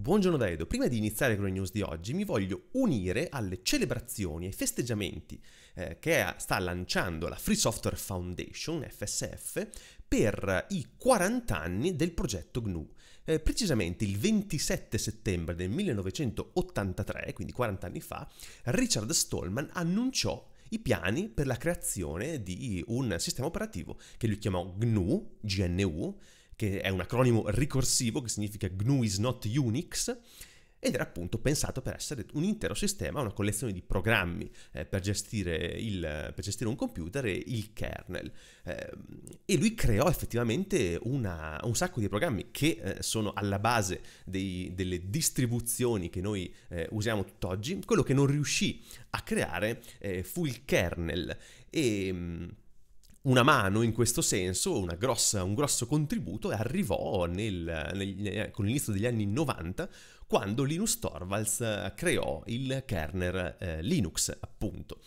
Buongiorno da Edo, prima di iniziare con le news di oggi mi voglio unire alle celebrazioni e festeggiamenti eh, che sta lanciando la Free Software Foundation, FSF, per i 40 anni del progetto GNU. Eh, precisamente il 27 settembre del 1983, quindi 40 anni fa, Richard Stallman annunciò i piani per la creazione di un sistema operativo che lui chiamò GNU, GNU che è un acronimo ricorsivo che significa GNU is not Unix, ed era appunto pensato per essere un intero sistema, una collezione di programmi eh, per, gestire il, per, gestire un computer e il kernel. Eh, e lui creò effettivamente una, un sacco di programmi che eh, sono alla base dei, delle distribuzioni che noi eh, usiamo tutt'oggi. Quello che non riuscì a creare eh, fu il kernel. E, mm, una mano in questo senso, grossa, un grosso contributo e arrivò nel, nel, con l'inizio degli anni 90 quando Linus Torvalds eh, creò il kernel eh, Linux, appunto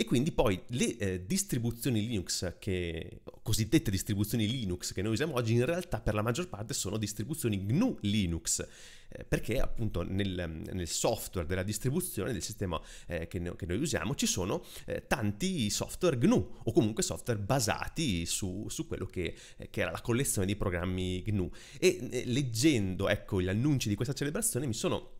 e quindi poi le eh, distribuzioni Linux, che, cosiddette distribuzioni Linux che noi usiamo oggi, in realtà per la maggior parte sono distribuzioni GNU Linux, eh, perché appunto nel, nel, software della distribuzione del sistema eh, che, no, che, noi usiamo ci sono eh, tanti software GNU o comunque software basati su, su quello che, eh, che, era la collezione di programmi GNU. E eh, leggendo ecco, gli annunci di questa celebrazione mi sono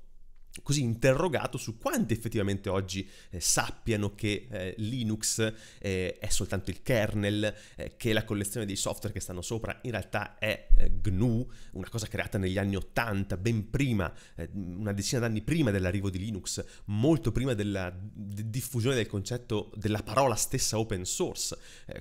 così interrogato su quanti effettivamente oggi eh, sappiano che eh, Linux eh, è soltanto il kernel, eh, che la collezione dei software che stanno sopra in realtà è eh, GNU, una cosa creata negli anni 80, ben prima, eh, una decina d'anni prima dell'arrivo di Linux, molto prima della d- diffusione del concetto della parola stessa open source,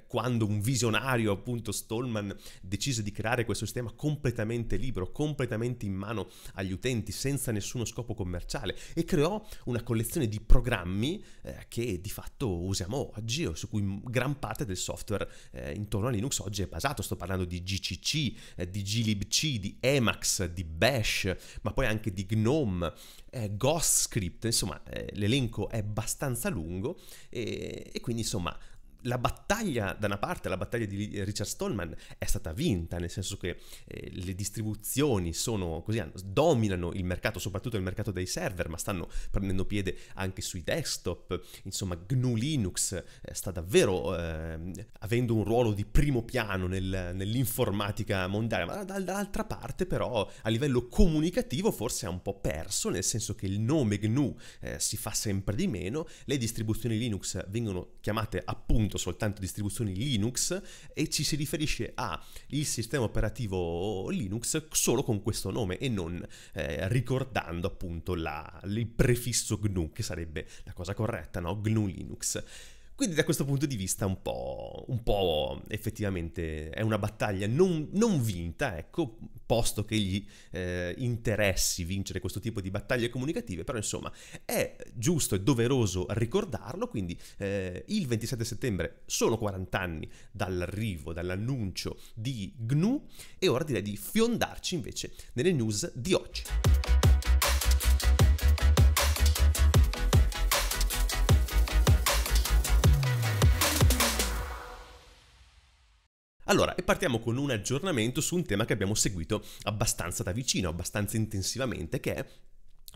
quando un visionario, appunto Stallman, decise di creare questo sistema completamente libero, completamente in mano agli utenti, senza nessuno scopo commerciale commerciale e creò una collezione di programmi eh, che di fatto usiamo oggi o su cui gran parte del software eh, intorno a Linux oggi è basato. Sto parlando di GCC, eh, di glibc, di Emacs, di Bash, ma poi anche di GNOME, eh, GhostScript, insomma eh, l'elenco è abbastanza lungo e, e quindi insomma la battaglia, da una parte, la battaglia di Richard Stallman è stata vinta, nel senso che eh, le distribuzioni sono così, dominano il mercato, soprattutto il mercato dei server, ma stanno prendendo piede anche sui desktop. Insomma, GNU Linux eh, sta davvero eh, avendo un ruolo di primo piano nel, nell'informatica mondiale, ma dall'altra parte, però, a livello comunicativo forse è un po' perso, nel senso che il nome GNU eh, si fa sempre di meno, le distribuzioni Linux vengono chiamate appunto momento soltanto distribuzioni Linux e ci si riferisce al sistema operativo Linux solo con questo nome e non eh, ricordando appunto la, il prefisso GNU, che sarebbe la cosa corretta, no? GNU Linux. Quindi da questo punto di vista un po', un po effettivamente è una battaglia non, non vinta, ecco, posto che gli eh, interessi vincere questo tipo di battaglie comunicative, però insomma è giusto e doveroso ricordarlo, quindi eh, il 27 settembre sono 40 anni dall'arrivo, dall'annuncio di GNU e ora direi di fiondarci invece nelle news di oggi. Allora, e partiamo con un aggiornamento su un tema che abbiamo seguito abbastanza da vicino, abbastanza intensivamente, che è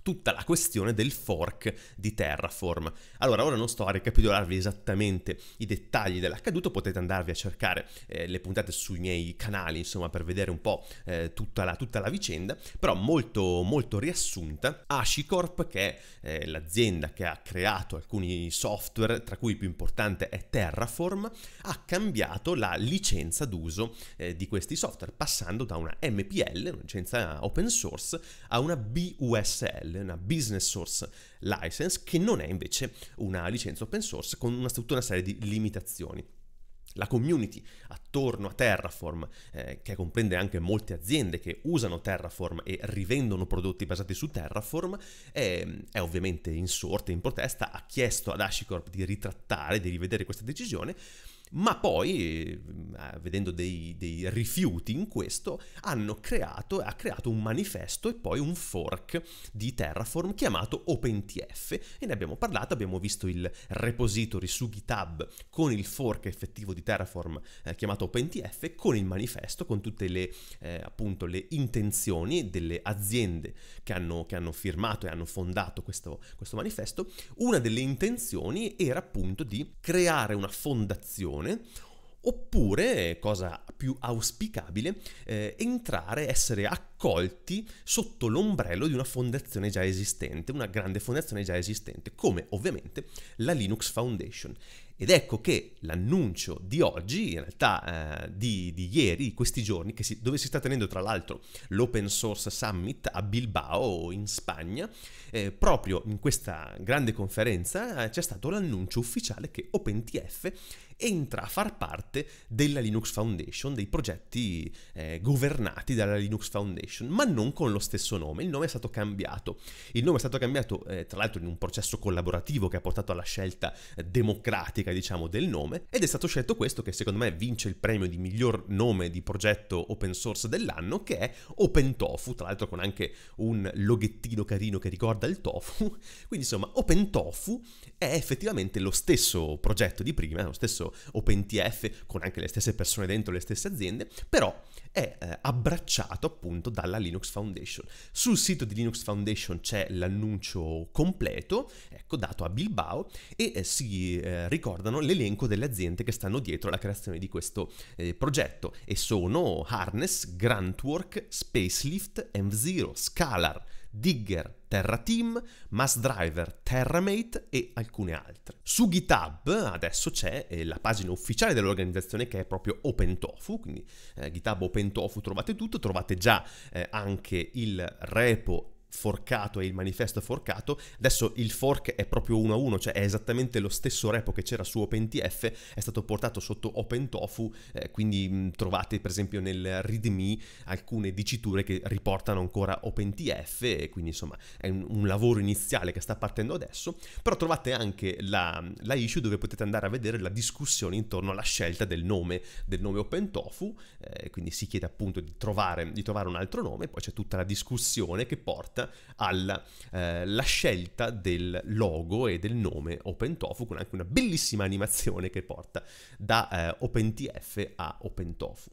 tutta la questione del fork di Terraform. Allora, ora non sto a ricapitolarvi esattamente i dettagli dell'accaduto, potete andarvi a cercare eh, le puntate sui miei canali, insomma, per vedere un po' eh, tutta, la, tutta, la, vicenda, però molto, molto riassunta, Ashicorp, che è eh, l'azienda che ha creato alcuni software, tra cui il più importante è Terraform, ha cambiato la licenza d'uso eh, di questi software, passando da una MPL, una licenza open source, a una BUSL BSL, una Business Source License, che non è invece una licenza open source con una, tutta una serie di limitazioni. La community attorno a Terraform, eh, che comprende anche molte aziende che usano Terraform e rivendono prodotti basati su Terraform, è, è ovviamente sorte, in protesta, ha chiesto ad Ashicorp di ritrattare, di rivedere questa decisione, ma poi, mm, eh, vedendo dei, dei rifiuti in questo, hanno creato, ha creato un manifesto e poi un fork di Terraform chiamato OpenTF e ne abbiamo parlato, abbiamo visto il repository su GitHub con il fork effettivo di Terraform eh, chiamato OpenTF, con il manifesto, con tutte le, eh, appunto, le intenzioni delle aziende che hanno, che hanno, firmato e hanno fondato questo, questo manifesto. Una delle intenzioni era appunto di creare una fondazione relazione, oppure, cosa più auspicabile, eh, entrare, essere accolti sotto l'ombrello di una fondazione già esistente, una grande fondazione già esistente, come ovviamente la Linux Foundation. Ed ecco che l'annuncio di oggi, in realtà eh, di, di, ieri, questi giorni, si, dove si sta tenendo tra l'altro l'Open Source Summit a Bilbao, in Spagna, eh, proprio in questa grande conferenza eh, c'è stato l'annuncio ufficiale che OpenTF entra a far parte della Linux Foundation, dei progetti eh, governati dalla Linux Foundation, ma non con lo stesso nome, il nome è stato cambiato. Il nome è stato cambiato eh, tra l'altro in un processo collaborativo che ha portato alla scelta democratica, diciamo, del nome ed è stato scelto questo che secondo me vince il premio di miglior nome di progetto open source dell'anno che è OpenTofu, tra l'altro con anche un loghettino carino che ricorda il tofu. Quindi insomma, OpenTofu è effettivamente lo stesso progetto di prima, lo stesso stesso OpenTF con anche le stesse persone dentro, le stesse aziende, però è eh, abbracciato appunto dalla Linux Foundation. Sul sito di Linux Foundation c'è l'annuncio completo, ecco, dato a Bilbao, e eh, si eh, ricordano l'elenco delle aziende che stanno dietro alla creazione di questo eh, progetto e sono Harness, Grantwork, Spacelift, M0, Scalar, Digger Terra Team, Mass Driver Terramate e alcune altre. Su GitHub adesso c'è eh, la pagina ufficiale dell'organizzazione che è proprio OpenTofu, quindi eh, GitHub OpenTofu trovate tutto, trovate già eh, anche il repo forcato e il manifesto forcato, adesso il fork è proprio uno a uno, cioè è esattamente lo stesso repo che c'era su OpenTF, è stato portato sotto OpenTofu, eh, quindi mh, trovate per esempio nel README alcune diciture che riportano ancora OpenTF, e quindi insomma è un, un, lavoro iniziale che sta partendo adesso, però trovate anche la, la, issue dove potete andare a vedere la discussione intorno alla scelta del nome, del nome OpenTofu, eh, quindi si chiede appunto di trovare, di trovare un altro nome, poi c'è tutta la discussione che porta alla eh, scelta del logo e del nome OpenTofu con anche una bellissima animazione che porta da eh, OpenTF a OpenTofu.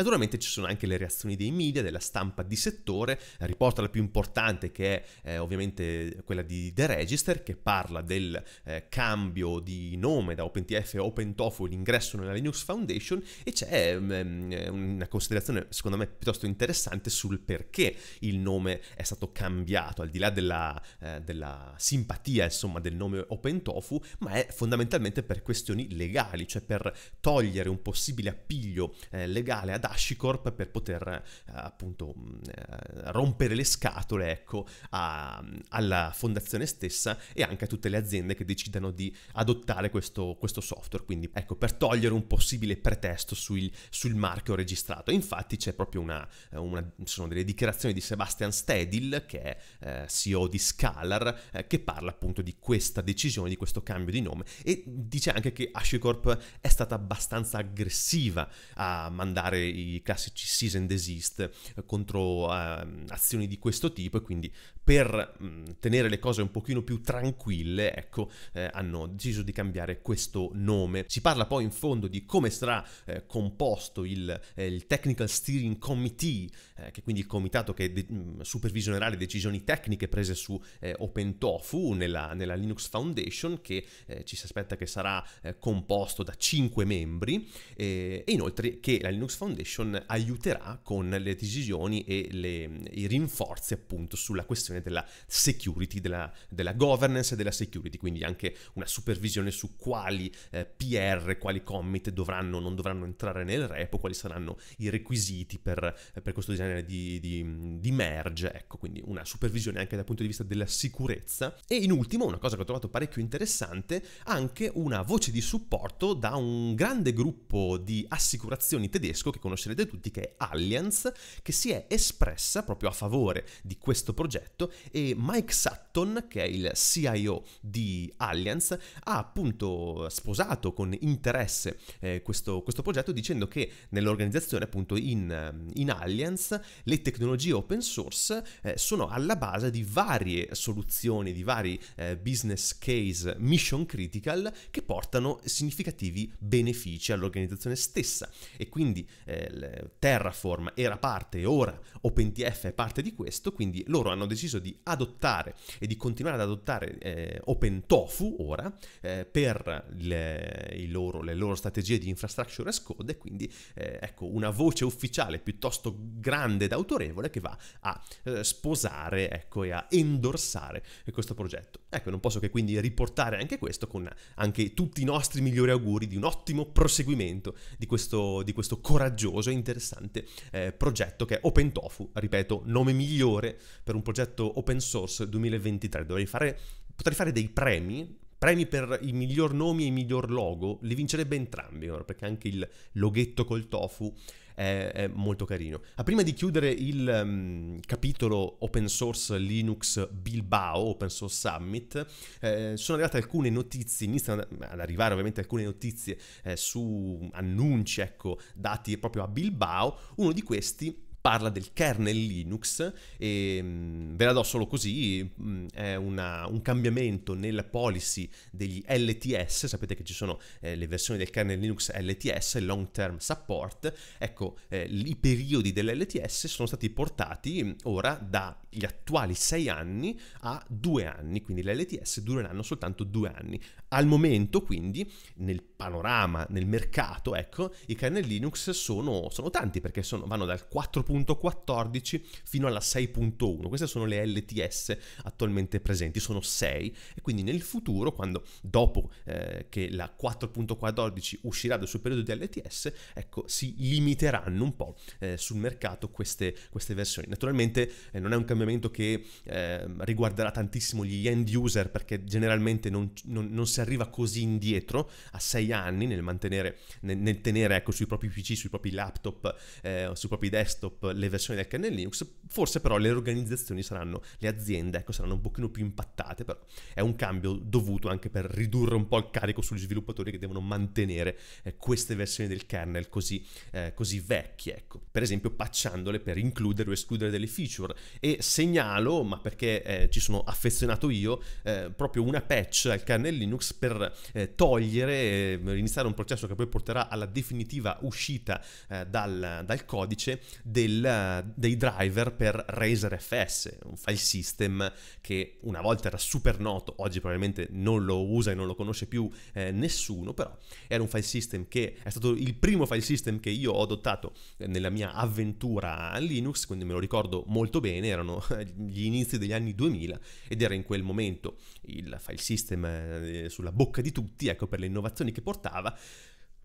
Naturalmente ci sono anche le reazioni dei media, della stampa di settore, riporta la più importante che è eh, ovviamente quella di The Register che parla del eh, cambio di nome da OpenTF a OpenTofu, l'ingresso nella Linux Foundation e c'è um, una considerazione secondo me piuttosto interessante sul perché il nome è stato cambiato, al di là della, eh, della simpatia insomma del nome OpenTofu, ma è fondamentalmente per questioni legali, cioè per togliere un possibile appiglio eh, legale ad Hashicorp per poter eh, appunto mm, eh, rompere le scatole ecco, a, alla fondazione stessa e anche a tutte le aziende che decidano di adottare questo, questo software, quindi ecco per togliere un possibile pretesto sul, sul marchio registrato. Infatti c'è proprio una, eh, una sono delle dichiarazioni di Sebastian Stedil che è eh, CEO di Scalar eh, che parla appunto di questa decisione, di questo cambio di nome e dice anche che Hashicorp è stata abbastanza aggressiva a mandare i classici cease and desist eh, contro ehm, azioni di questo tipo e quindi per tenere le cose un pochino più tranquille, ecco, eh, hanno deciso di cambiare questo nome. Si parla poi in fondo di come sarà eh, composto il, il Technical Steering Committee, che quindi il comitato che de- supervisionerà le decisioni tecniche prese su eh, OpenTofu nella, nella, Linux Foundation, che eh, ci si aspetta che sarà eh, composto da 5 membri, e inoltre che la Linux Foundation Foundation aiuterà con le decisioni e le, i rinforzi appunto sulla questione della security, della, della governance e della security, quindi anche una supervisione su quali eh, PR, quali commit dovranno o non dovranno entrare nel repo, quali saranno i requisiti per, per questo genere di, di, di merge, ecco, quindi una supervisione anche dal punto di vista della sicurezza. E in ultimo, una cosa che ho trovato parecchio interessante, anche una voce di supporto da un grande gruppo di assicurazioni tedesco che con conoscerete tutti, che è Allianz, che si è espressa proprio a favore di questo progetto e Mike Sutton Sutton, che è il CIO di Allianz, ha appunto sposato con interesse eh, questo, questo, progetto dicendo che nell'organizzazione appunto in, in Allianz le tecnologie open source eh, sono alla base di varie soluzioni, di vari eh, business case mission critical che portano significativi benefici all'organizzazione stessa e quindi eh, Terraform era parte ora OpenTF è parte di questo, quindi loro hanno deciso di adottare e di continuare ad adottare eh, Open Tofu ora eh, per le loro, le, loro, strategie di infrastructure as code e quindi eh, ecco una voce ufficiale piuttosto grande ed autorevole che va a eh, sposare ecco, e a endorsare questo progetto. Ecco, non posso che quindi riportare anche questo con anche tutti i nostri migliori auguri di un ottimo proseguimento di questo, di questo coraggioso e interessante eh, progetto che è Open Tofu, ripeto, nome migliore per un progetto open source 2020 2023 dovrei fare, potrei fare dei premi, premi per i miglior nomi e i miglior logo, li vincerebbe entrambi, perché anche il loghetto col tofu è, è molto carino. Ma prima di chiudere il um, capitolo open source Linux Bilbao, Open Source Summit, eh, sono arrivate alcune notizie, iniziano ad arrivare ovviamente alcune notizie eh, su annunci, ecco, dati proprio a Bilbao, uno di questi parla del kernel Linux e mh, mm, ve la do solo così, mh, mm, è una, un cambiamento nella policy degli LTS, sapete che ci sono eh, le versioni del kernel Linux LTS, long term support, ecco eh, i periodi dell'LTS sono stati portati mm, ora dagli attuali 6 anni a 2 anni, quindi l'LTS dureranno soltanto 2 anni, al momento, quindi, nel panorama, nel mercato, ecco, i kernel Linux sono, sono tanti perché sono, vanno dal 4.14 fino alla 6.1. Queste sono le LTS attualmente presenti, sono 6 e quindi nel futuro, quando dopo eh, che la 4.14 uscirà dal suo periodo di LTS, ecco, si limiteranno un po' eh, sul mercato queste, queste versioni. Naturalmente eh, non è un cambiamento che ehm, riguarderà tantissimo gli end user perché generalmente non, non, non si arriva così indietro a sei anni nel mantenere, nel, nel tenere ecco, sui propri PC, sui propri laptop, eh, sui propri desktop le versioni del kernel Linux, forse però le organizzazioni saranno, le aziende ecco, saranno un pochino più impattate, però è un cambio dovuto anche per ridurre un po' il carico sugli sviluppatori che devono mantenere eh, queste versioni del kernel così, eh, così vecchie, ecco. per esempio patchandole per includere o escludere delle feature e segnalo, ma perché eh, ci sono affezionato io, eh, proprio una patch al kernel Linux per eh, togliere, eh, iniziare un processo che poi porterà alla definitiva uscita eh, dal, dal, codice del, eh, dei driver per Razer FS, un file system che una volta era super noto, oggi probabilmente non lo usa e non lo conosce più eh, nessuno, però era un file system che è stato il primo file system che io ho adottato nella mia avventura a Linux, quindi me lo ricordo molto bene, erano eh, gli inizi degli anni 2000 ed era in quel momento il file system su sulla bocca di tutti, ecco, per le innovazioni che portava.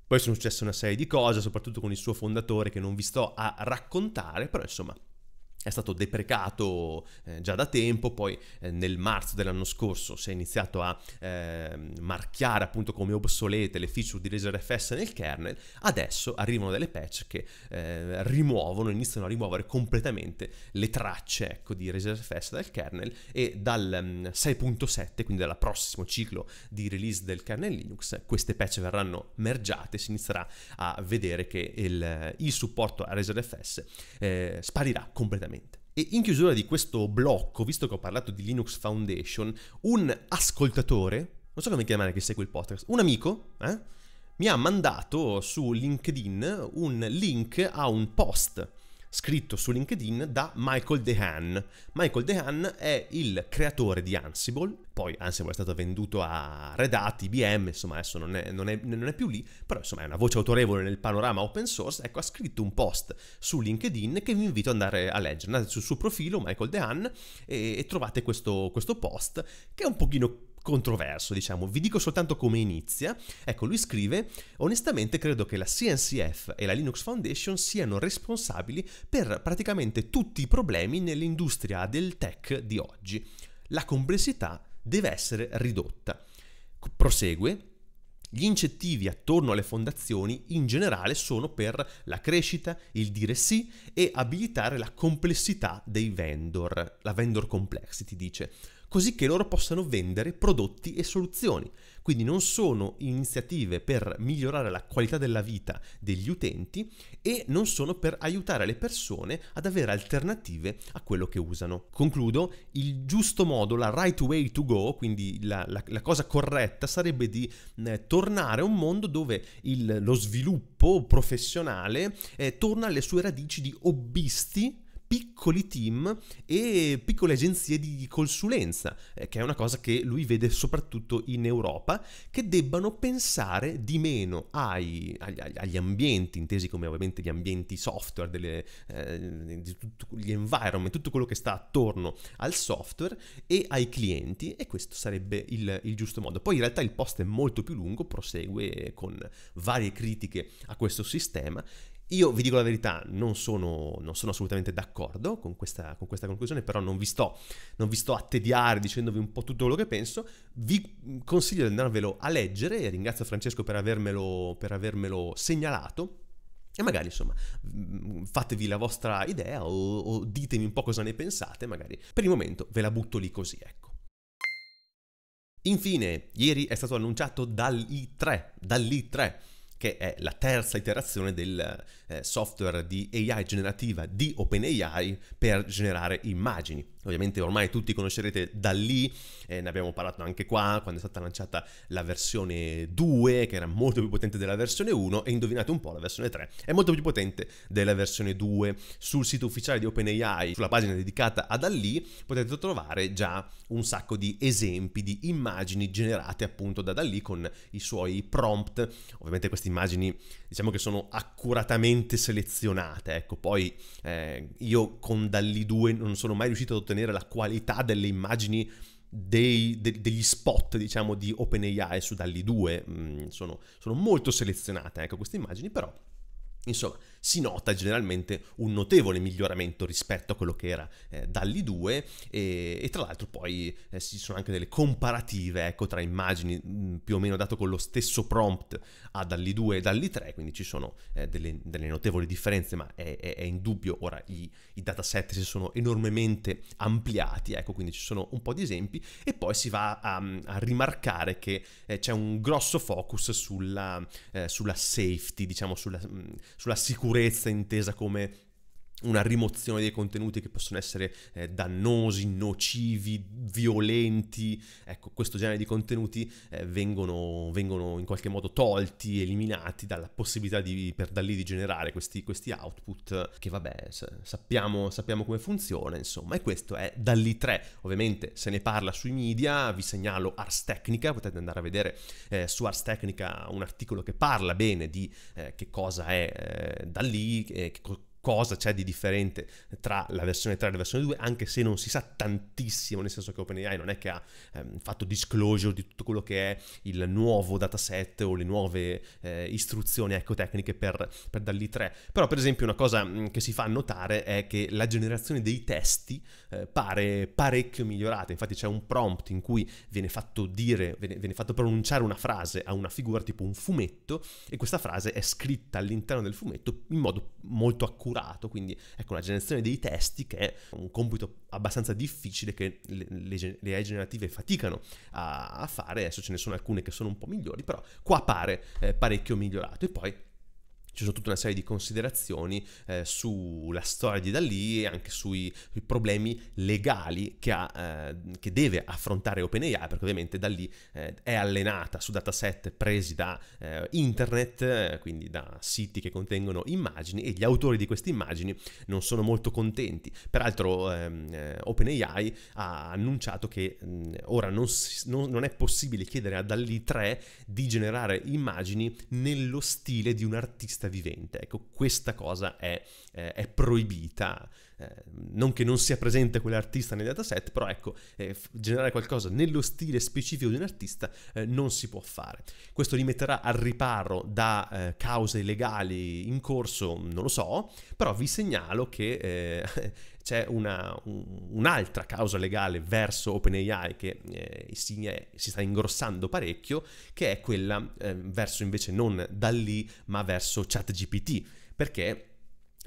Poi sono successe una serie di cose, soprattutto con il suo fondatore che non vi sto a raccontare, però insomma è stato deprecato eh, già da tempo, poi eh, nel marzo dell'anno scorso si è iniziato a eh, marchiare appunto come obsolete le feature di LaserFS nel kernel, adesso arrivano delle patch che eh, rimuovono, iniziano a rimuovere completamente le tracce ecco, di LaserFS dal kernel e dal um, mm, 6.7, quindi dal prossimo ciclo di release del kernel Linux, queste patch verranno mergiate, si inizierà a vedere che il, il supporto a LaserFS eh, sparirà completamente e in chiusura di questo blocco, visto che ho parlato di Linux Foundation, un ascoltatore, non so come chiamare chi segue il podcast, un amico, eh, mi ha mandato su LinkedIn un link a un post scritto su LinkedIn da Michael Dehan. Michael Dehan è il creatore di Ansible, poi Ansible è stato venduto a Red Hat, IBM, insomma adesso non è, non, è, non è, più lì, però insomma è una voce autorevole nel panorama open source, ecco ha scritto un post su LinkedIn che vi invito ad andare a leggere, andate sul suo profilo Michael Dehan e, e trovate questo, questo post che è un pochino controverso, diciamo. Vi dico soltanto come inizia. Ecco, lui scrive: Onestamente credo che la CNCF e la Linux Foundation siano responsabili per praticamente tutti i problemi nell'industria del tech di oggi. La complessità deve essere ridotta. Prosegue. Gli incentivi attorno alle fondazioni in generale sono per la crescita, il dire sì e abilitare la complessità dei vendor, la vendor complexity dice così che loro possano vendere prodotti e soluzioni. Quindi non sono iniziative per migliorare la qualità della vita degli utenti e non sono per aiutare le persone ad avere alternative a quello che usano. Concludo, il giusto modo, la right way to go, quindi la, la, la cosa corretta sarebbe di eh, tornare a un mondo dove il, lo sviluppo professionale eh, torna alle sue radici di hobbisti piccoli team e piccole agenzie di consulenza, eh, che è una cosa che lui vede soprattutto in Europa, che debbano pensare di meno ai, agli, agli, ambienti, intesi come ovviamente gli ambienti software, delle, eh, di tutto, gli environment, tutto quello che sta attorno al software e ai clienti e questo sarebbe il, il giusto modo. Poi in realtà il post è molto più lungo, prosegue con varie critiche a questo sistema io vi dico la verità, non sono, non sono assolutamente d'accordo con questa, con questa, conclusione, però non vi, sto, non vi sto a tediare dicendovi un po' tutto quello che penso, vi consiglio di andarvelo a leggere e ringrazio Francesco per avermelo, per avermelo segnalato. E magari, insomma, mm, fatevi la vostra idea o, o, ditemi un po' cosa ne pensate, magari. Per il momento ve la butto lì così, ecco. Infine, ieri è stato annunciato dall'I3, dall'I3 che è la terza iterazione del eh, software di AI generativa di OpenAI per generare immagini. Ovviamente ormai tutti conoscerete da lì, eh, ne abbiamo parlato anche qua, quando è stata lanciata la versione 2, che era molto più potente della versione 1, e indovinate un po', la versione 3 è molto più potente della versione 2. Sul sito ufficiale di OpenAI, sulla pagina dedicata ad Dalì, potete trovare già un sacco di esempi di immagini generate appunto da Dalì con i suoi prompt. Ovviamente queste immagini diciamo che sono accuratamente selezionate, ecco, poi eh, io con Dalì 2 non sono mai riuscito ad ottenere ottenere la qualità delle immagini dei, de, degli spot, diciamo, di OpenAI su Dalli 2. Mm, sono, sono, molto selezionate, ecco, queste immagini, però, insomma, si nota generalmente un notevole miglioramento rispetto a quello che era eh, Dalli 2 e, e, tra l'altro poi eh, ci sono anche delle comparative ecco, tra immagini mh, mm, più o meno dato con lo stesso prompt a Dalli 2 e Dalli 3, quindi ci sono eh, delle, delle, notevoli differenze, ma è, è, è indubbio, ora i, i, dataset si sono enormemente ampliati, ecco, quindi ci sono un po' di esempi e poi si va a, mm, a rimarcare che eh, c'è un grosso focus sulla, eh, sulla safety, diciamo sulla, mh, mm, sulla sicurezza purezza intesa come una rimozione dei contenuti che possono essere eh, dannosi, nocivi, violenti, ecco, questo genere di contenuti eh, vengono, vengono, in qualche modo tolti, eliminati dalla possibilità di, per da lì di generare questi, questi output che vabbè sappiamo, sappiamo, come funziona, insomma, e questo è da lì 3, ovviamente se ne parla sui media, vi segnalo Ars Technica, potete andare a vedere eh, su Ars Technica un articolo che parla bene di eh, che cosa è eh, da lì, eh, che, cosa c'è di differente tra la versione 3 e la versione 2, anche se non si sa tantissimo, nel senso che OpenAI non è che ha ehm, fatto disclosure di tutto quello che è il nuovo dataset o le nuove eh, istruzioni ecco, tecniche per, per dall'I3. Però per esempio una cosa mm, che si fa notare è che la generazione dei testi eh, pare parecchio migliorata, infatti c'è un prompt in cui viene fatto dire, viene, viene fatto pronunciare una frase a una figura tipo un fumetto e questa frase è scritta all'interno del fumetto in modo molto accurato strutturato, quindi ecco la generazione dei testi che è un compito abbastanza difficile che le, le, le AI generative faticano a, a, fare, adesso ce ne sono alcune che sono un po' migliori, però qua pare eh, parecchio migliorato e poi ci sono tutta una serie di considerazioni eh, sulla storia di Dalì e anche sui, sui problemi legali che, ha, eh, che deve affrontare OpenAI, perché ovviamente Dalì eh, è allenata su dataset presi da eh, internet, eh, quindi da siti che contengono immagini e gli autori di queste immagini non sono molto contenti. Peraltro ehm, eh, OpenAI ha annunciato che mh, mm, ora non, si, non, non è possibile chiedere a Dalì 3 di generare immagini nello stile di un artista testa vivente. Ecco, questa cosa è, eh, è proibita. Eh, non che non sia presente quell'artista nel dataset, però ecco, eh, generare qualcosa nello stile specifico di un artista eh, non si può fare. Questo li metterà al riparo da eh, cause legali in corso, non lo so, però vi segnalo che eh, c'è una, un, un'altra causa legale verso OpenAI che eh, si, è, si, sta ingrossando parecchio, che è quella eh, verso invece non da lì, ma verso ChatGPT, perché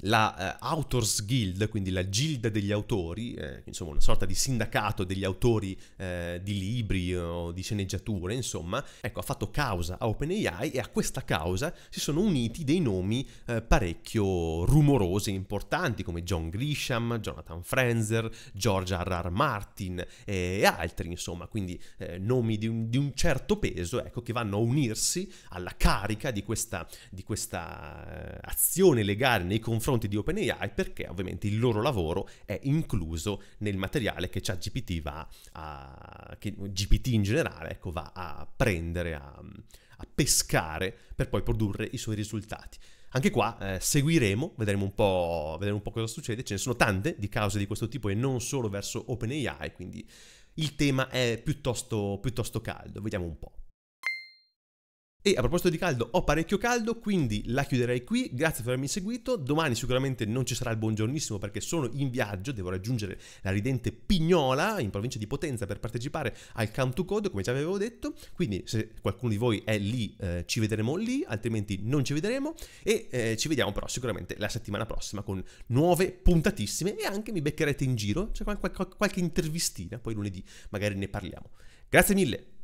la uh, eh, Authors Guild, quindi la Gilda degli autori, eh, insomma una sorta di sindacato degli autori eh, di libri o di sceneggiature, insomma, ecco, ha fatto causa a OpenAI e a questa causa si sono uniti dei nomi eh, parecchio rumorosi e importanti come John Grisham, Jonathan Franzer, George R. Martin e altri, insomma, quindi eh, nomi di un, di un, certo peso, ecco, che vanno a unirsi alla carica di questa, di questa eh, azione legale nei confronti confronti di OpenAI perché ovviamente il loro lavoro è incluso nel materiale che ChatGPT va a... che GPT in generale ecco, va a prendere, a, a pescare per poi produrre i suoi risultati. Anche qua eh, seguiremo, vedremo un, po', vedremo un po' cosa succede, ce ne sono tante di cause di questo tipo e non solo verso OpenAI, quindi il tema è piuttosto, piuttosto caldo, vediamo un po'. E a proposito di caldo, ho parecchio caldo, quindi la chiuderei qui. Grazie per avermi seguito. Domani sicuramente non ci sarà il buongiornissimo perché sono in viaggio, devo raggiungere la ridente Pignola in provincia di Potenza per partecipare al Count to Code, come già avevo detto. Quindi se qualcuno di voi è lì, eh, ci vedremo lì, altrimenti non ci vedremo e eh, ci vediamo però sicuramente la settimana prossima con nuove puntatissime e anche mi beccherete in giro, c'è cioè qualche, qualche intervistina, poi lunedì magari ne parliamo. Grazie mille.